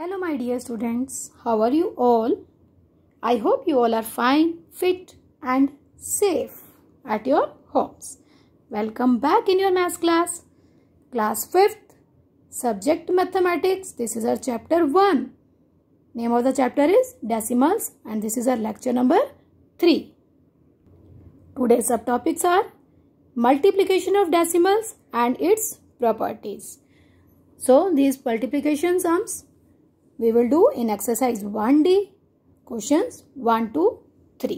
Hello my dear students, how are you all? I hope you all are fine, fit and safe at your homes. Welcome back in your math class. Class 5th, subject mathematics. This is our chapter 1. Name of the chapter is decimals and this is our lecture number 3. Today's subtopics are multiplication of decimals and its properties. So these multiplication sums we will do in exercise 1D questions 1 to 3.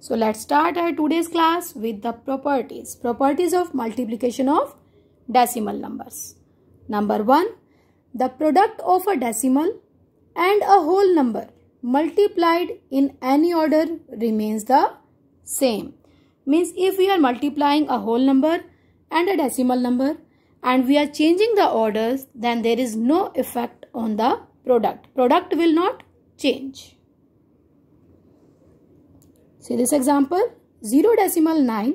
So let's start our today's class with the properties. Properties of multiplication of decimal numbers. Number 1. The product of a decimal and a whole number multiplied in any order remains the same. Means if we are multiplying a whole number and a decimal number and we are changing the orders then there is no effect on the product product will not change see this example 0 decimal 9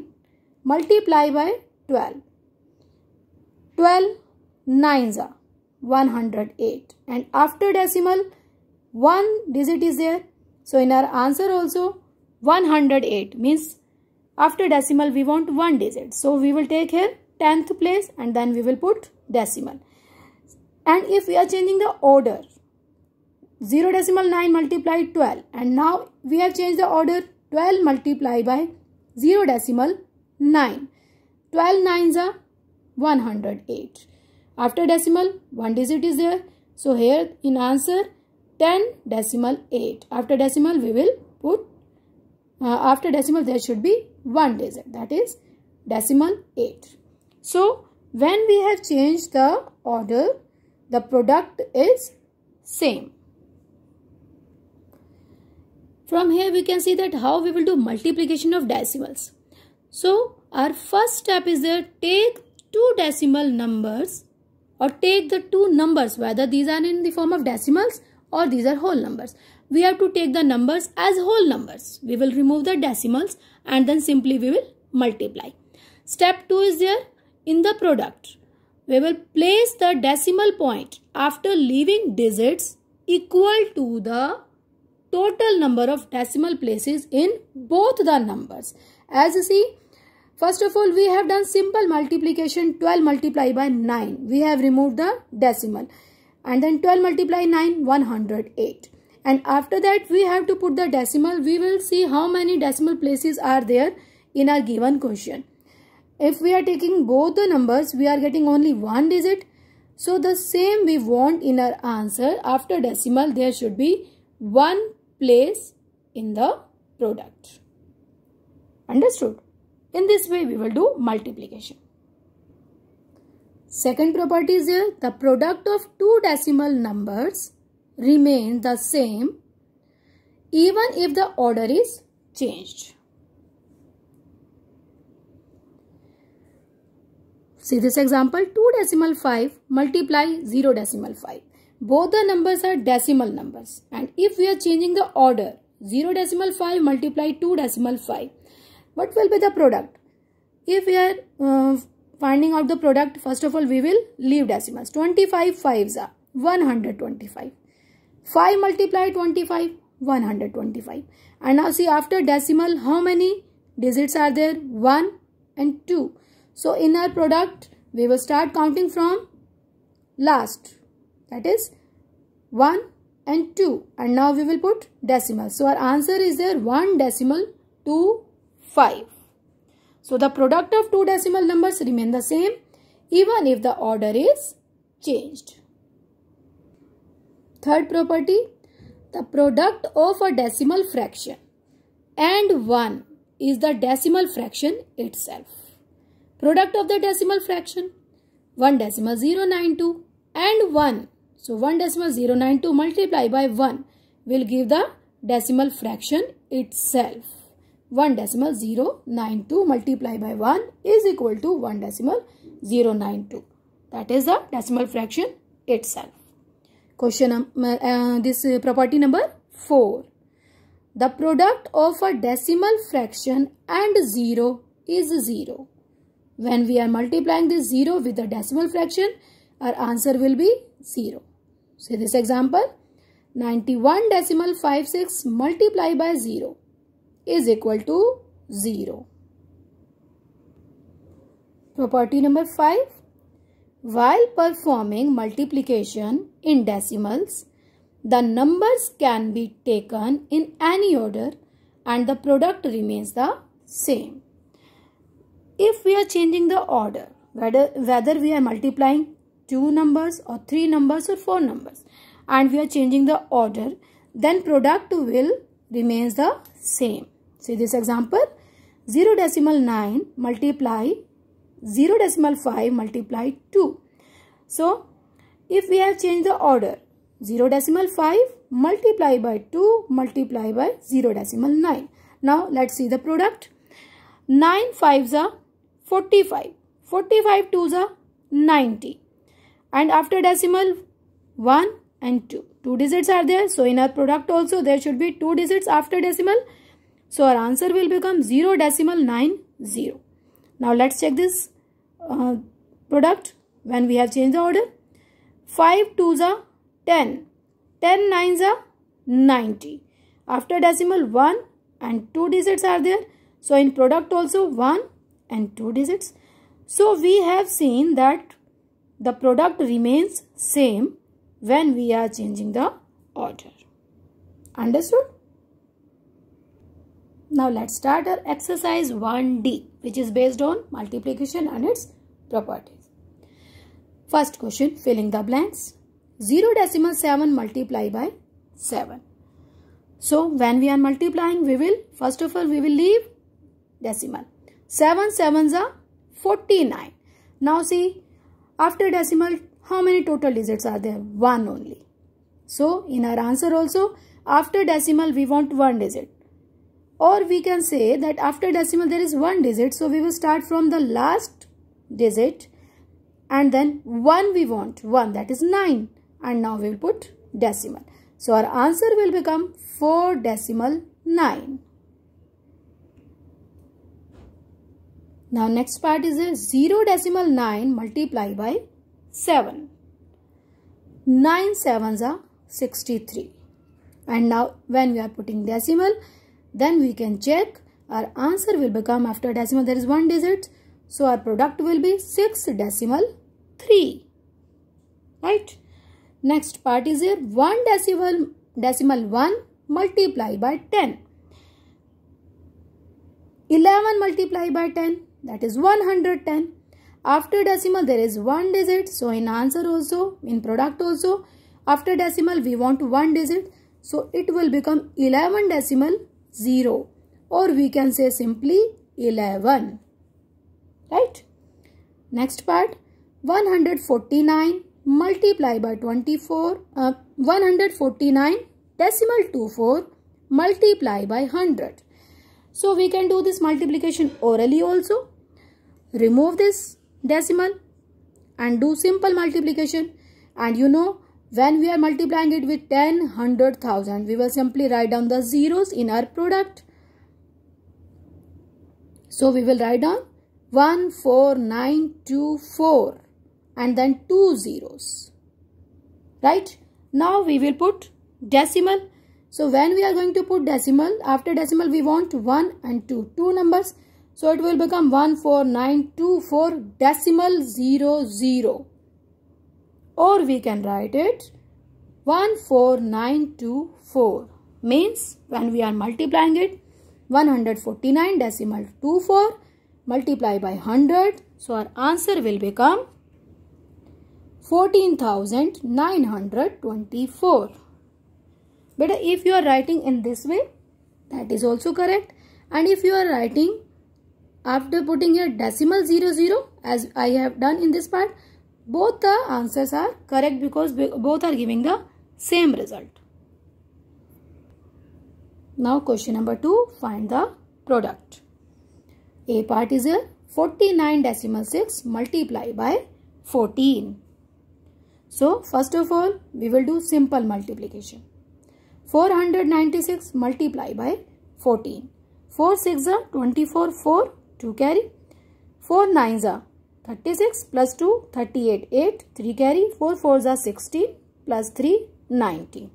multiply by 12 12 nines are 108 and after decimal one digit is there so in our answer also 108 means after decimal we want one digit so we will take here 10th place and then we will put decimal and if we are changing the order 0 decimal 9 multiplied 12 and now we have changed the order 12 multiplied by 0 decimal 9 12 nines are 108 after decimal one digit is there so here in answer 10 decimal 8 after decimal we will put uh, after decimal there should be one digit that is decimal 8 so when we have changed the order the product is same. From here we can see that how we will do multiplication of decimals. So our first step is that take two decimal numbers or take the two numbers whether these are in the form of decimals or these are whole numbers. We have to take the numbers as whole numbers. We will remove the decimals and then simply we will multiply. Step 2 is there in the product we will place the decimal point after leaving digits equal to the total number of decimal places in both the numbers. As you see, first of all, we have done simple multiplication 12 multiplied by 9. We have removed the decimal. And then 12 multiplied 9, 108. And after that, we have to put the decimal. We will see how many decimal places are there in our given question. If we are taking both the numbers, we are getting only one digit. So the same we want in our answer. After decimal, there should be one place in the product. Understood? In this way, we will do multiplication. Second property is here, the product of two decimal numbers remains the same even if the order is changed. See this example 2 decimal 5 multiply 0 decimal 5. Both the numbers are decimal numbers and if we are changing the order 0 decimal 5 multiply 2 decimal 5 what will be the product? If we are uh, finding out the product first of all we will leave decimals 25 fives are 125 5 multiply 25 125 and now see after decimal how many digits are there 1 and 2 so in our product, we will start counting from last that is 1 and 2 and now we will put decimal. So our answer is there 1 decimal 2 5. So the product of two decimal numbers remain the same even if the order is changed. Third property, the product of a decimal fraction and 1 is the decimal fraction itself. Product of the decimal fraction one decimal 1.092 and 1. So one decimal 1.092 multiply by 1 will give the decimal fraction itself. One decimal 1.092 multiply by 1 is equal to one decimal 1.092. That is the decimal fraction itself. Question um, uh, this uh, property number 4. The product of a decimal fraction and 0 is 0. When we are multiplying this 0 with a decimal fraction, our answer will be 0. So this example, 91 decimal six multiplied by 0 is equal to 0. Property number 5. While performing multiplication in decimals, the numbers can be taken in any order and the product remains the same. If we are changing the order, whether, whether we are multiplying 2 numbers or 3 numbers or 4 numbers and we are changing the order, then product will remains the same. See this example, 0 decimal 9 multiply 0 decimal 5 multiply 2. So, if we have changed the order, 0 decimal 5 multiply by 2 multiply by 0 decimal 9. Now, let's see the product. 9 5s are 45. 45 twos are 90. And after decimal 1 and 2. Two digits are there. So in our product also there should be two digits after decimal. So our answer will become 0 decimal 9 0. Now let's check this uh, product when we have changed the order. 5 twos are 10. 10 nines are 90. After decimal 1 and 2 digits are there. So in product also 1 and 2 digits. So we have seen that the product remains same when we are changing the order. Understood? Now let's start our exercise 1D which is based on multiplication and its properties. First question filling the blanks 0 decimal 7 multiply by 7. So when we are multiplying we will first of all we will leave decimal 7 sevens are 49. Now see, after decimal, how many total digits are there? 1 only. So, in our answer also, after decimal, we want 1 digit. Or we can say that after decimal, there is 1 digit. So, we will start from the last digit. And then 1 we want. 1 that is 9. And now we will put decimal. So, our answer will become 4 decimal 9. Now next part is a 0 decimal 9 multiplied by 7. 9 sevens are 63. And now when we are putting decimal, then we can check our answer will become after decimal there is one digit. So our product will be 6 decimal 3. Right? Next part is a 1 decimal, decimal 1 multiplied by 10. 11 multiplied by 10 that is 110. After decimal there is 1 digit. So in answer also, in product also, after decimal we want 1 digit. So it will become 11 decimal 0 or we can say simply 11. Right? Next part 149 multiply by 24, uh, 149 decimal 24 multiply by 100. So we can do this multiplication orally also. Remove this decimal and do simple multiplication. And you know when we are multiplying it with 10, 1000 we will simply write down the zeros in our product. So we will write down one four nine two four 4 and then two zeros. Right? Now we will put decimal so when we are going to put decimal, after decimal we want 1 and 2, 2 numbers. So it will become 14924 decimal 00. zero. Or we can write it 14924 means when we are multiplying it 149 decimal 24 multiply by 100. So our answer will become 14,924. But if you are writing in this way, that is also correct. And if you are writing after putting a decimal 00, zero as I have done in this part, both the answers are correct because both are giving the same result. Now question number 2, find the product. A part is a 49 decimal 6 multiplied by 14. So first of all, we will do simple multiplication. 496 multiply by 14. 4 6 are 24, 4, 2 carry. 4 9 are 36 plus 2, 38, 8, 3 carry. 4 4 are 16 plus 3, 19.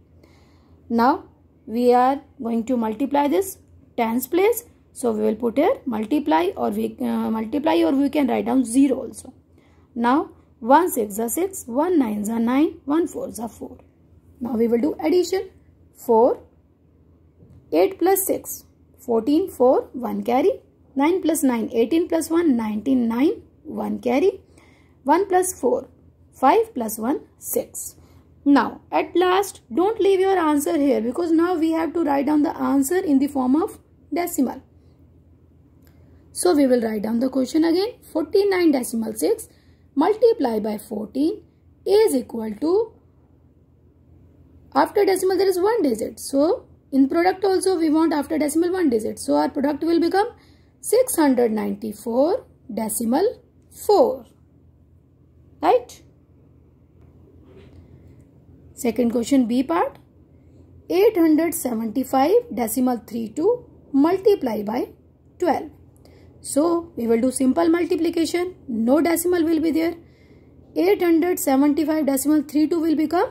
Now, we are going to multiply this tens place. So, we will put here multiply or we uh, multiply or we can write down 0 also. Now, 1 6 are 6, 1 9 are 9, 1 4 are 4. Now, we will do addition. 4, 8 plus 6, 14, 4, 1 carry, 9 plus 9, 18 plus 1, 19, 9, 1 carry, 1 plus 4, 5 plus 1, 6. Now, at last, don't leave your answer here because now we have to write down the answer in the form of decimal. So, we will write down the question again. 49 decimal 6 multiply by 14 is equal to after decimal there is one digit. So in product also we want after decimal one digit. So our product will become 694 decimal 4. Right? Second question B part. 875 decimal 32 multiply by 12. So we will do simple multiplication. No decimal will be there. 875 decimal 32 will become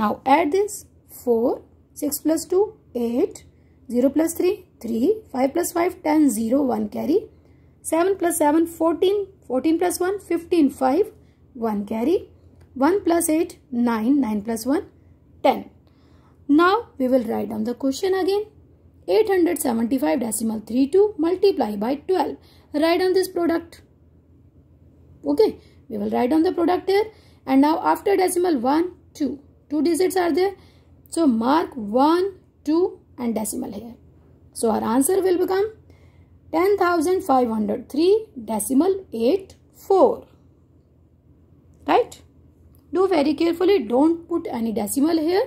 Now add this 4, 6 plus 2, 8, 0 plus 3, 3, 5 plus 5, 10, 0, 1 carry, 7 plus 7, 14, 14 plus 1, 15, 5, 1 carry, 1 plus 8, 9, 9 plus 1, 10. Now we will write down the question again. 875 decimal 32 multiply by 12. Write down this product. Okay, we will write down the product here. And now after decimal 1, 2 two digits are there so mark 1 2 and decimal here so our answer will become 10503 decimal 8 4 right do very carefully don't put any decimal here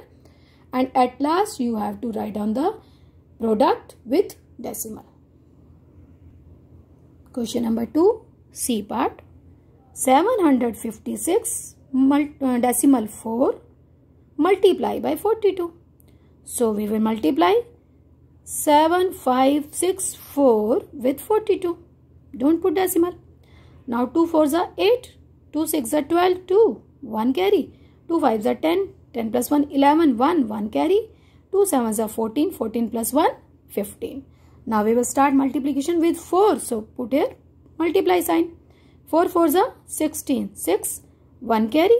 and at last you have to write down the product with decimal question number 2 c part 756 uh, decimal 4 multiply by 42. So we will multiply 7564 with 42. Don't put decimal. Now 2 4s are 8, 2 6 are 12, 2, 1 carry, 2 5s are 10, 10 plus 1 11, 1, 1 carry, 2 7s are 14, 14 plus 1 15. Now we will start multiplication with 4. So put here multiply sign. 4 4s are 16, 6, 1 carry,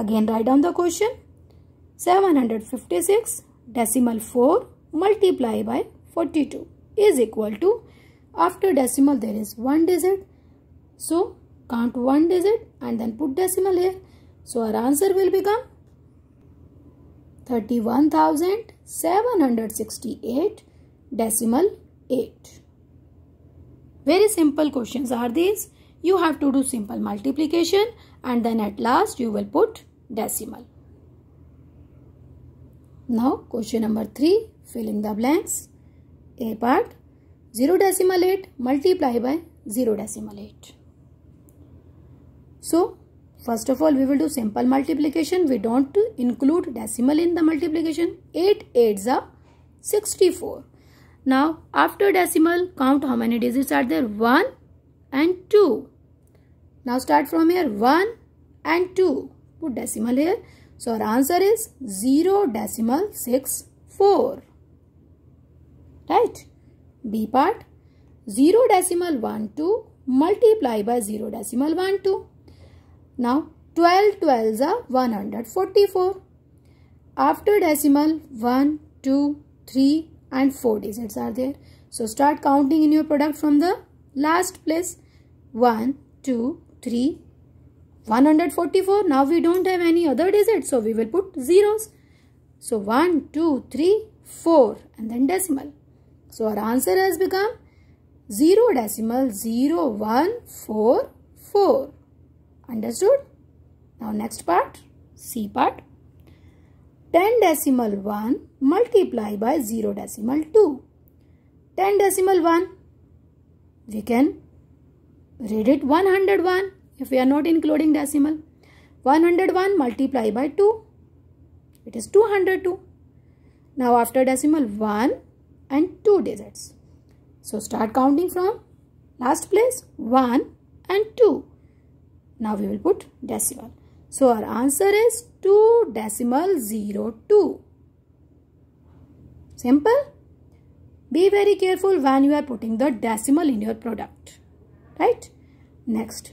Again write down the question. 756 decimal 4 multiply by 42 is equal to after decimal there is one digit. So count one digit and then put decimal here. So our answer will become 31,768 decimal 8. Very simple questions are these. You have to do simple multiplication and then at last you will put decimal. Now question number 3 filling the blanks. A part 0 decimal 8 multiply by 0 decimal 8. So first of all we will do simple multiplication. We don't include decimal in the multiplication. 8 8s are 64. Now after decimal count how many digits are there 1 and 2. Now start from here 1 and 2 put decimal here. So our answer is 0 decimal 6 4. Right? B part 0 decimal 1 2 multiply by 0 decimal 1 2. Now 12 12s are 144. After decimal 1, 2, 3 and 4 digits are there. So start counting in your product from the last place 1, 2, 3 144. Now we don't have any other digit. So we will put zeros. So 1, 2, 3, 4 and then decimal. So our answer has become 0 decimal 0, 1, 4, 4. Understood? Now next part, C part. 10 decimal 1 multiply by 0 decimal 2. 10 decimal 1, we can read it 101 if we are not including decimal. 101 multiply by 2. It is 202. Now after decimal 1 and 2 digits. So start counting from last place 1 and 2. Now we will put decimal. So our answer is 2 decimal 0 2. Simple. Be very careful when you are putting the decimal in your product. Right. Next.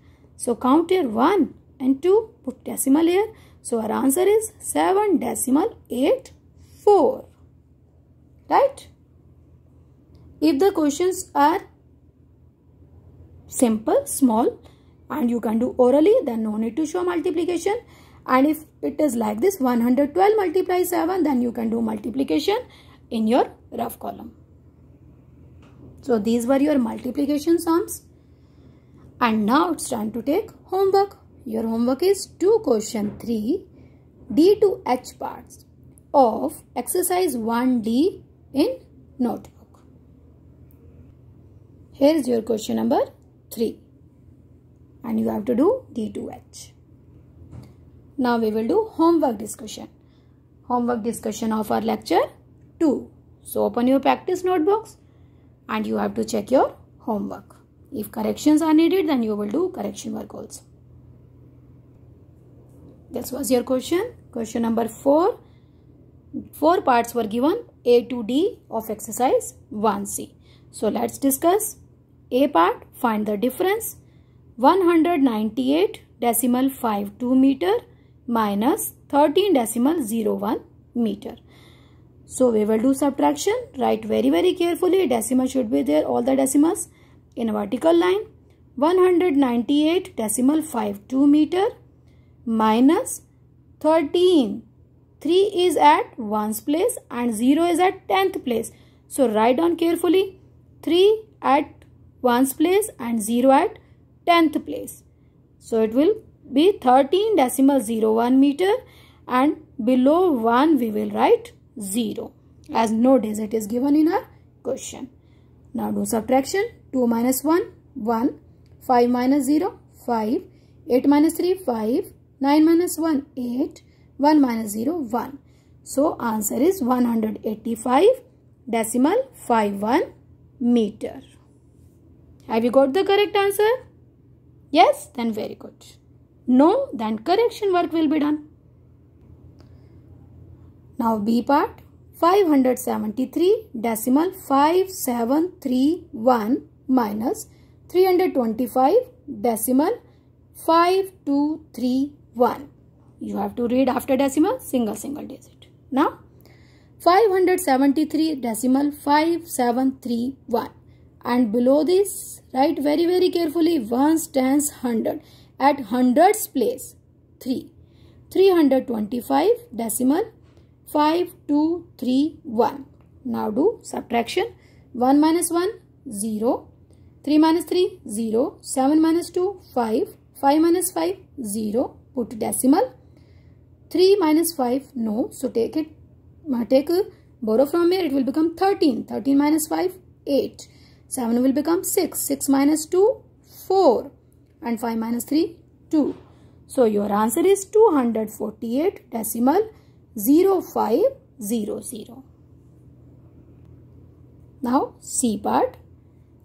So count here 1 and 2 put decimal here. So our answer is 7 decimal 8 4. Right? If the questions are simple, small and you can do orally then no need to show multiplication and if it is like this 112 multiply 7 then you can do multiplication in your rough column. So these were your multiplication sums. And now it's time to take homework. Your homework is 2 question 3 D to H parts of exercise 1D in notebook. Here is your question number 3 and you have to do D to H. Now we will do homework discussion. Homework discussion of our lecture 2. So open your practice notebooks and you have to check your homework. If corrections are needed, then you will do correction work also. This was your question. Question number 4. Four parts were given A to D of exercise 1C. So let's discuss A part. Find the difference. 198 decimal two meter minus 13 decimal 01 meter. So we will do subtraction. Write very very carefully. Decimal should be there. All the decimals in a vertical line one hundred ninety-eight decimal two meter minus 13 3 is at 1's place and 0 is at 10th place so write down carefully 3 at 1's place and 0 at 10th place so it will be thirteen decimal 01 meter and below 1 we will write 0 as no digit is given in our question now do subtraction 2 minus 1, 1. 5 minus 0, 5. 8 minus 3, 5. 9 minus 1, 8. 1 minus 0, 1. So, answer is 185 decimal 51 meter. Have you got the correct answer? Yes, then very good. No, then correction work will be done. Now B part 573 decimal 5731 minus 325 decimal 5231. You have to read after decimal single single digit. Now 573 decimal 5731 and below this write very very carefully 1 stands 100 at hundreds place 3 325 decimal 5231. Now do subtraction 1 minus 1 0 3 minus 3, 0. 7 minus 2, 5. 5 minus 5, 0. Put decimal. 3 minus 5, no. So take it, take, uh, borrow from here, it will become 13. 13 minus 5, 8. 7 will become 6. 6 minus 2, 4. And 5 minus 3, 2. So your answer is 248 decimal 0500. Now C part.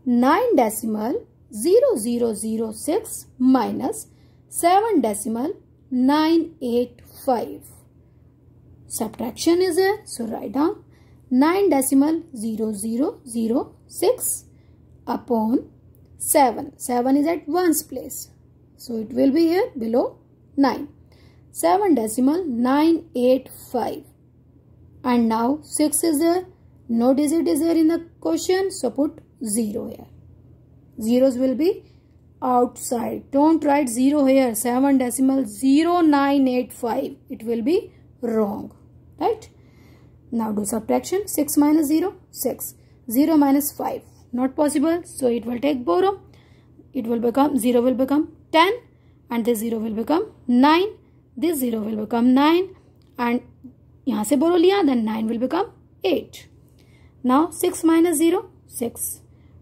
9 decimal 0006 minus 7 decimal 985. Subtraction is a So write down 9 decimal 0006 upon 7. 7 is at 1's place. So it will be here below 9. 7 decimal 985. And now 6 is there. No digit is there in the question. So put zero here zeros will be outside don't write zero here seven decimal zero nine eight five it will be wrong right now do subtraction six minus zero six zero minus five not possible so it will take borrow it will become zero will become ten and this zero will become nine this zero will become nine and यहां से borrow लिया then nine will become eight now six minus zero six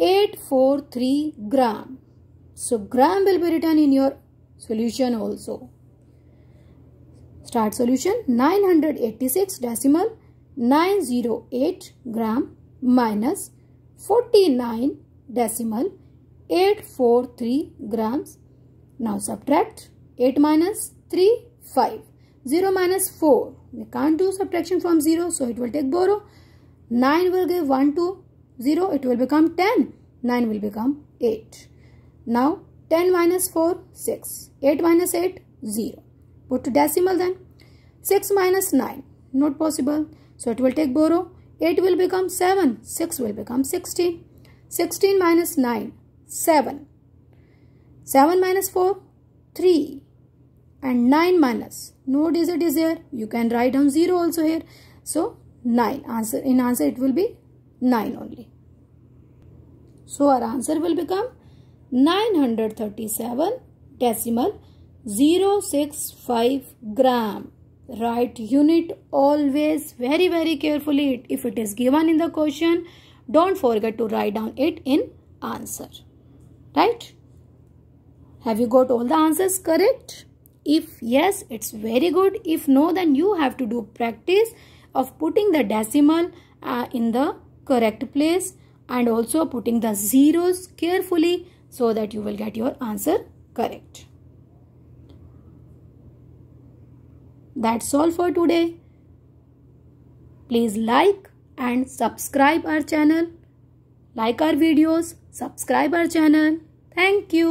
843 gram. So gram will be written in your solution also. Start solution 986 decimal 908 gram minus 49 decimal 843 grams. Now subtract 8 minus 3 5. 0 minus 4. We can't do subtraction from 0 so it will take borrow. 9 will give 1 2 0, it will become 10. 9 will become 8. Now 10 minus 4, 6. 8 minus 8, 0. Put to decimal then. 6 minus 9, not possible. So it will take borrow. 8 will become 7. 6 will become 16. 16 minus 9, 7. 7 minus 4, 3. And 9 minus, no digit is here. You can write down 0 also here. So 9. Answer In answer it will be 9 only. So our answer will become 937 decimal 065 gram. Write unit always very very carefully. If it is given in the question, don't forget to write down it in answer. Right? Have you got all the answers correct? If yes, it's very good. If no, then you have to do practice of putting the decimal uh, in the correct place and also putting the zeros carefully so that you will get your answer correct. That's all for today. Please like and subscribe our channel. Like our videos, subscribe our channel. Thank you.